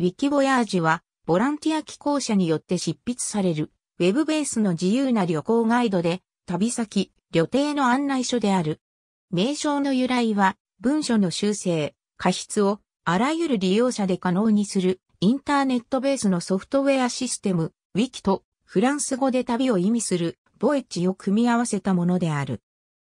ウィキボヤージは、ボランティア寄稿者によって執筆される、ウェブベースの自由な旅行ガイドで、旅先、旅程の案内書である。名称の由来は、文書の修正、過失を、あらゆる利用者で可能にする、インターネットベースのソフトウェアシステム、ウィキと、フランス語で旅を意味する、ボエッジを組み合わせたものである。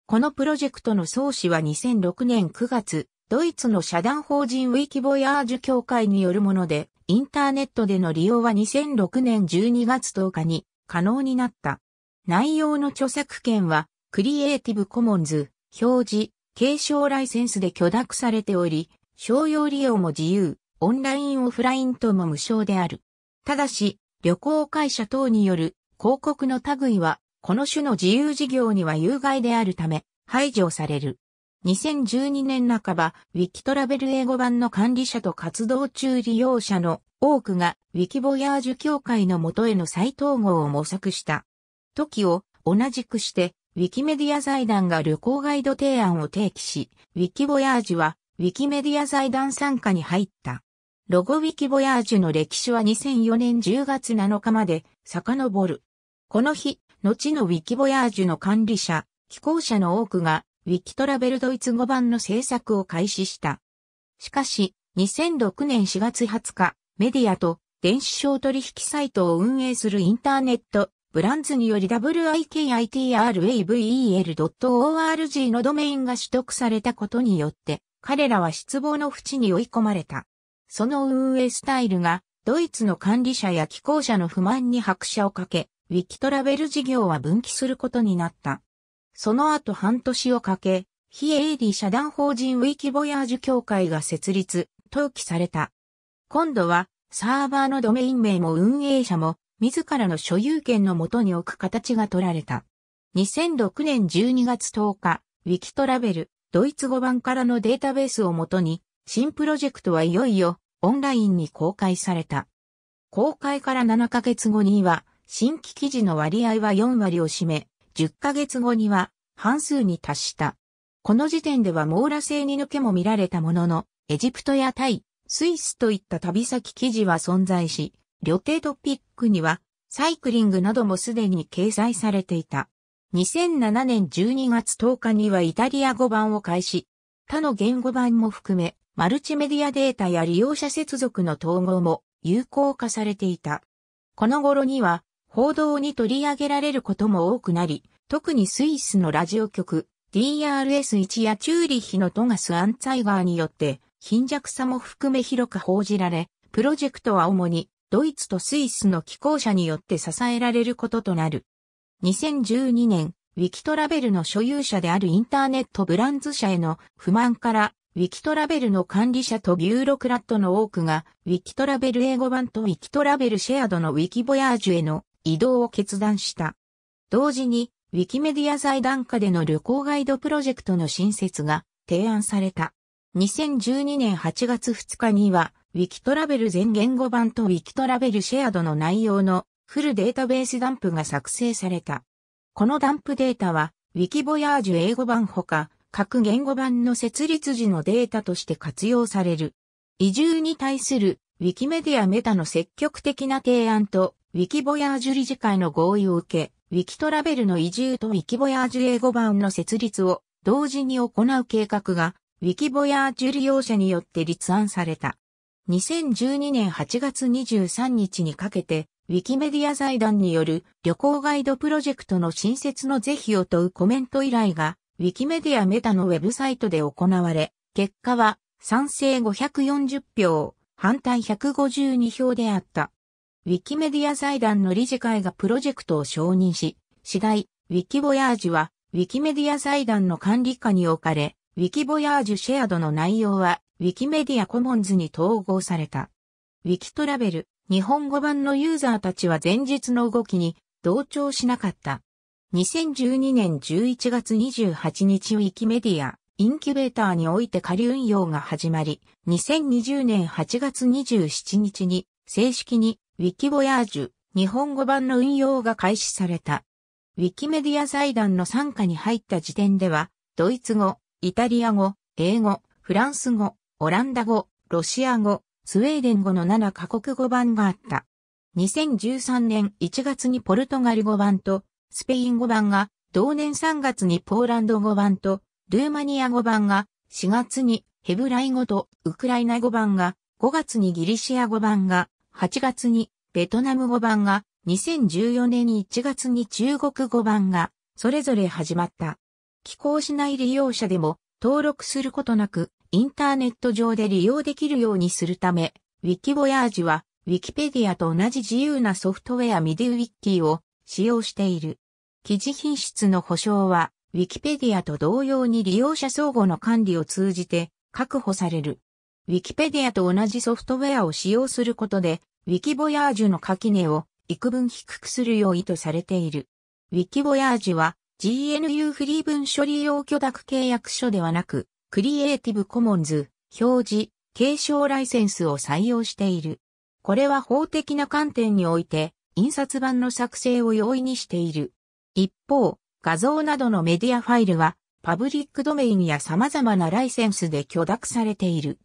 このプロジェクトの創始は2006年9月、ドイツの社団法人ウィキボヤージュ協会によるもので、インターネットでの利用は2006年12月10日に可能になった。内容の著作権は、クリエイティブコモンズ、表示、継承ライセンスで許諾されており、商用利用も自由、オンラインオフラインとも無償である。ただし、旅行会社等による広告の類は、この種の自由事業には有害であるため、排除される。2012年半ば、ウィキトラベル英語版の管理者と活動中利用者の多くが、ウィキボヤージュ協会の元への再統合を模索した。時を同じくして、ウィキメディア財団が旅行ガイド提案を提起し、ウィキボヤージュは、ウィキメディア財団参加に入った。ロゴウィキボヤージュの歴史は2004年10月7日まで遡る。この日、後のウィキボヤージュの管理者、寄稿者の多くがウィキトラベルドイツ語版の制作を開始した。しかし、2006年4月20日、メディアと電子商取引サイトを運営するインターネット、ブランズにより wikitravavel.org のドメインが取得されたことによって、彼らは失望の淵に追い込まれた。その運営スタイルが、ドイツの管理者や寄稿者の不満に拍車をかけ、ウィキトラベル事業は分岐することになった。その後半年をかけ、非営利社団法人ウィキボヤージュ協会が設立、登記された。今度は、サーバーのドメイン名も運営者も、自らの所有権のもとに置く形が取られた。2006年12月10日、ウィキトラベル、ドイツ語版からのデータベースをもとに、新プロジェクトはいよいよオンラインに公開された。公開から7ヶ月後には、新規記事の割合は4割を占め、10ヶ月後には半数に達した。この時点では網羅性に抜けも見られたものの、エジプトやタイ、スイスといった旅先記事は存在し、旅程トピックにはサイクリングなどもすでに掲載されていた。2007年12月10日にはイタリア語版を開始、他の言語版も含め、マルチメディアデータや利用者接続の統合も有効化されていた。この頃には、報道に取り上げられることも多くなり、特にスイスのラジオ局 DRS1 やチューリヒのトガス・アンツァイガーによって貧弱さも含め広く報じられ、プロジェクトは主にドイツとスイスの寄稿者によって支えられることとなる。2012年、ウィキトラベルの所有者であるインターネットブランズ社への不満から、ウィキトラベルの管理者とビューロクラットの多くが、ウィキトラベル英語版とウィキトラベルシェアドのウィキボヤージュへの移動を決断した。同時に、ウィキメディア財団下での旅行ガイドプロジェクトの新設が提案された。2012年8月2日には、ウィキトラベル全言語版とウィキトラベルシェアドの内容のフルデータベースダンプが作成された。このダンプデータは、ウィキボヤージュ英語版ほか、各言語版の設立時のデータとして活用される。移住に対するウィキメディアメタの積極的な提案とウィキボヤージュ理事会の合意を受け、ウィキトラベルの移住とウィキボヤージュ英語版の設立を同時に行う計画が、ウィキボヤージュ利用者によって立案された。2012年8月23日にかけて、ウィキメディア財団による旅行ガイドプロジェクトの新設の是非を問うコメント依頼が、ウィキメディアメタのウェブサイトで行われ、結果は賛成540票、反対152票であった。ウィキメディア財団の理事会がプロジェクトを承認し、次第、ウィキボヤージュは、ウィキメディア財団の管理下に置かれ、ウィキボヤージュシェアドの内容は、ウィキメディアコモンズに統合された。ウィキトラベル、日本語版のユーザーたちは前日の動きに同調しなかった。2012年11月28日ウィキメディア、インキュベーターにおいて仮運用が始まり、2020年8月27日に正式にウィキボヤージュ、日本語版の運用が開始された。ウィキメディア財団の参加に入った時点では、ドイツ語、イタリア語、英語、フランス語、オランダ語、ロシア語、スウェーデン語の7カ国語版があった。2013年1月にポルトガル語版とスペイン語版が、同年3月にポーランド語版とルーマニア語版が、4月にヘブライ語とウクライナ語版が、5月にギリシア語版が、8月にベトナム語版が、2014年1月に中国語版が、それぞれ始まった。寄稿しない利用者でも、登録することなく、インターネット上で利用できるようにするため、ウィキボヤージは、ウィキペディアと同じ自由なソフトウェアミディウィッキーを使用している。記事品質の保証は、ウィキペディアと同様に利用者相互の管理を通じて確保される。ウィキペディアと同じソフトウェアを使用することで、ウィキボヤージュの垣根を幾分低くするよう意図されている。ウィキボヤージュは GNU フリー文処理用許諾契約書ではなく、クリエイティブコモンズ、表示、継承ライセンスを採用している。これは法的な観点において、印刷版の作成を容易にしている。一方、画像などのメディアファイルは、パブリックドメインや様々なライセンスで許諾されている。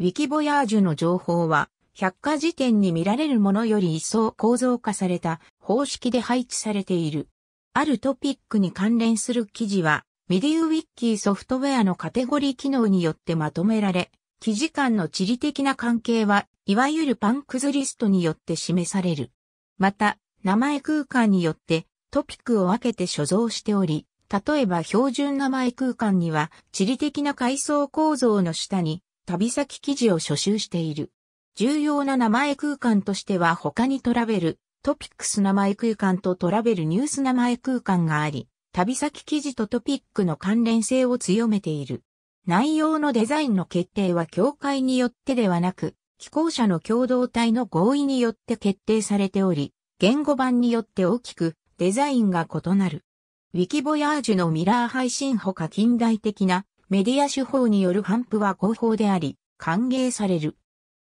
ウィキボヤージュの情報は、百科事典に見られるものより一層構造化された方式で配置されている。あるトピックに関連する記事は、ミディウィッキーソフトウェアのカテゴリー機能によってまとめられ、記事間の地理的な関係は、いわゆるパンクズリストによって示される。また、名前空間によってトピックを分けて所蔵しており、例えば標準名前空間には地理的な階層構造の下に旅先記事を所集している。重要な名前空間としては他にトラベル、トピックス名前空間とトラベルニュース名前空間があり、旅先記事とトピックの関連性を強めている。内容のデザインの決定は協会によってではなく、寄稿者の共同体の合意によって決定されており、言語版によって大きくデザインが異なる。ウィキボヤージュのミラー配信ほか近代的なメディア手法による反布は合法であり、歓迎される。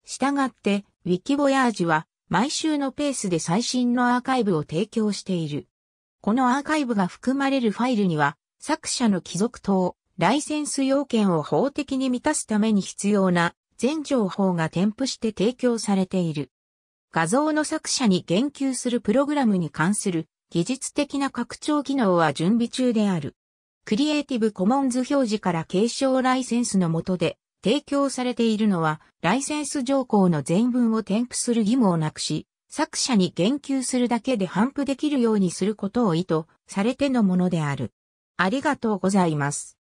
したがって、ウィキボヤージは、毎週のペースで最新のアーカイブを提供している。このアーカイブが含まれるファイルには、作者の帰属等、ライセンス要件を法的に満たすために必要な全情報が添付して提供されている。画像の作者に言及するプログラムに関する技術的な拡張機能は準備中である。クリエイティブコモンズ表示から継承ライセンスのもとで提供されているのは、ライセンス条項の全文を添付する義務をなくし、作者に言及するだけで反布できるようにすることを意図されてのものである。ありがとうございます。